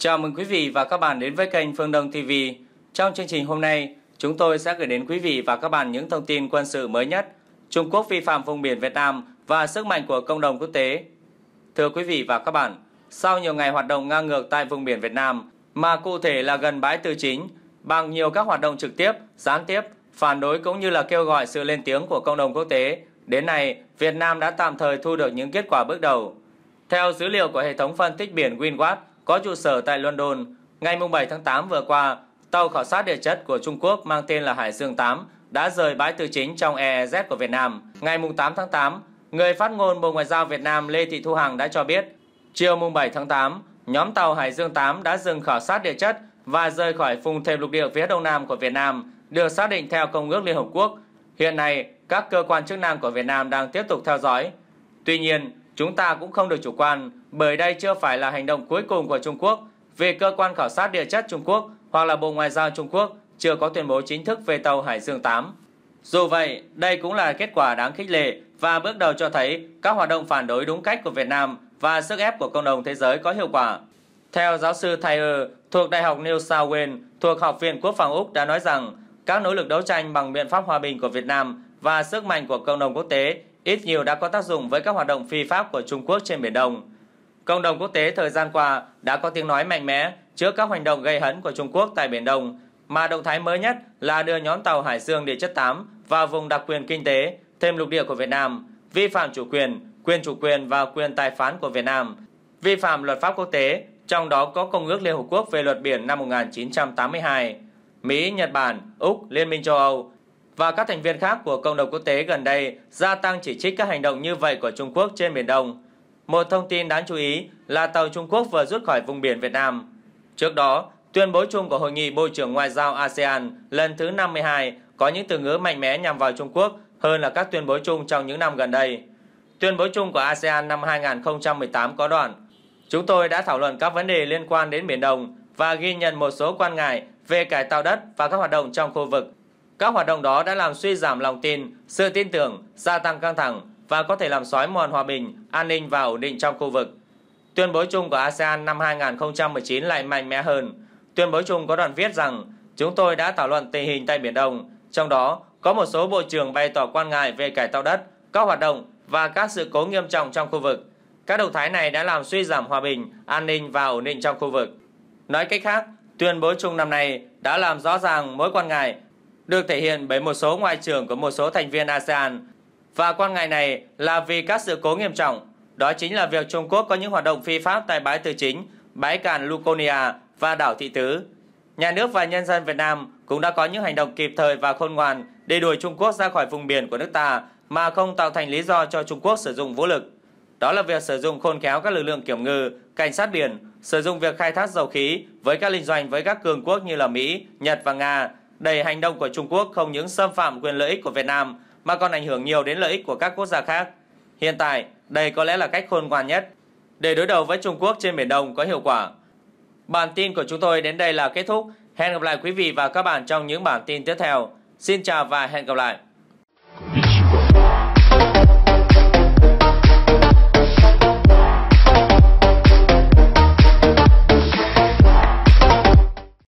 Chào mừng quý vị và các bạn đến với kênh Phương Đông TV. Trong chương trình hôm nay, chúng tôi sẽ gửi đến quý vị và các bạn những thông tin quân sự mới nhất, Trung Quốc vi phạm vùng biển Việt Nam và sức mạnh của cộng đồng quốc tế. Thưa quý vị và các bạn, sau nhiều ngày hoạt động ngang ngược tại vùng biển Việt Nam, mà cụ thể là gần bãi tư chính, bằng nhiều các hoạt động trực tiếp, gián tiếp, phản đối cũng như là kêu gọi sự lên tiếng của cộng đồng quốc tế, đến nay Việt Nam đã tạm thời thu được những kết quả bước đầu. Theo dữ liệu của hệ thống phân tích biển WinWatch, có trụ sở tại London. Ngày 7 tháng 8 vừa qua, tàu khảo sát địa chất của Trung Quốc mang tên là Hải Dương 8 đã rời bãi tư chính trong EEZ của Việt Nam. Ngày 8 tháng 8, người phát ngôn Bộ Ngoại giao Việt Nam Lê Thị Thu Hằng đã cho biết, chiều 7 tháng 8, nhóm tàu Hải Dương 8 đã dừng khảo sát địa chất và rời khỏi vùng thềm lục địa phía đông nam của Việt Nam, được xác định theo Công ước Liên Hợp Quốc. Hiện nay, các cơ quan chức năng của Việt Nam đang tiếp tục theo dõi. Tuy nhiên, Chúng ta cũng không được chủ quan bởi đây chưa phải là hành động cuối cùng của Trung Quốc vì cơ quan khảo sát địa chất Trung Quốc hoặc là Bộ Ngoại giao Trung Quốc chưa có tuyên bố chính thức về tàu Hải Dương 8. Dù vậy, đây cũng là kết quả đáng khích lệ và bước đầu cho thấy các hoạt động phản đối đúng cách của Việt Nam và sức ép của cộng đồng thế giới có hiệu quả. Theo giáo sư Thayer thuộc Đại học New South Wales thuộc Học viện Quốc phòng Úc đã nói rằng các nỗ lực đấu tranh bằng biện pháp hòa bình của Việt Nam và sức mạnh của cộng đồng quốc tế ít nhiều đã có tác dụng với các hoạt động phi pháp của Trung Quốc trên Biển Đông. Cộng đồng quốc tế thời gian qua đã có tiếng nói mạnh mẽ trước các hành động gây hấn của Trung Quốc tại Biển Đông, mà động thái mới nhất là đưa nhóm tàu Hải Dương Địa chất 8 vào vùng đặc quyền kinh tế thêm lục địa của Việt Nam, vi phạm chủ quyền, quyền chủ quyền và quyền tài phán của Việt Nam, vi phạm luật pháp quốc tế, trong đó có Công ước Liên Hợp Quốc về luật biển năm 1982. Mỹ, Nhật Bản, Úc, Liên minh châu Âu và các thành viên khác của cộng đồng quốc tế gần đây gia tăng chỉ trích các hành động như vậy của Trung Quốc trên Biển Đông. Một thông tin đáng chú ý là tàu Trung Quốc vừa rút khỏi vùng biển Việt Nam. Trước đó, tuyên bố chung của Hội nghị Bộ trưởng Ngoại giao ASEAN lần thứ 52 có những từ ngữ mạnh mẽ nhằm vào Trung Quốc hơn là các tuyên bố chung trong những năm gần đây. Tuyên bố chung của ASEAN năm 2018 có đoạn Chúng tôi đã thảo luận các vấn đề liên quan đến Biển Đông và ghi nhận một số quan ngại về cải tạo đất và các hoạt động trong khu vực các hoạt động đó đã làm suy giảm lòng tin, sự tin tưởng, gia tăng căng thẳng và có thể làm xói mòn hòa bình, an ninh và ổn định trong khu vực. Tuyên bố chung của ASEAN năm 2019 lại mạnh mẽ hơn. Tuyên bố chung có đoạn viết rằng chúng tôi đã thảo luận tình hình tại Biển Đông, trong đó có một số bộ trưởng bày tỏ quan ngại về cải tạo đất, các hoạt động và các sự cố nghiêm trọng trong khu vực. Các động thái này đã làm suy giảm hòa bình, an ninh và ổn định trong khu vực. Nói cách khác, tuyên bố chung năm nay đã làm rõ ràng mối quan ngại được thể hiện bởi một số ngoại trưởng của một số thành viên ASEAN. Và quan ngại này là vì các sự cố nghiêm trọng, đó chính là việc Trung Quốc có những hoạt động phi pháp tại bãi Tư Chính, bãi cạn Luconia và đảo Thị Tứ. Nhà nước và nhân dân Việt Nam cũng đã có những hành động kịp thời và khôn ngoan để đuổi Trung Quốc ra khỏi vùng biển của nước ta mà không tạo thành lý do cho Trung Quốc sử dụng vũ lực. Đó là việc sử dụng khôn khéo các lực lượng kiểm ngư, cảnh sát biển, sử dụng việc khai thác dầu khí với các liên doanh với các cường quốc như là Mỹ, Nhật và Nga đây hành động của Trung Quốc không những xâm phạm quyền lợi ích của Việt Nam mà còn ảnh hưởng nhiều đến lợi ích của các quốc gia khác. Hiện tại, đây có lẽ là cách khôn ngoan nhất để đối đầu với Trung Quốc trên Biển Đông có hiệu quả. Bản tin của chúng tôi đến đây là kết thúc. Hẹn gặp lại quý vị và các bạn trong những bản tin tiếp theo. Xin chào và hẹn gặp lại.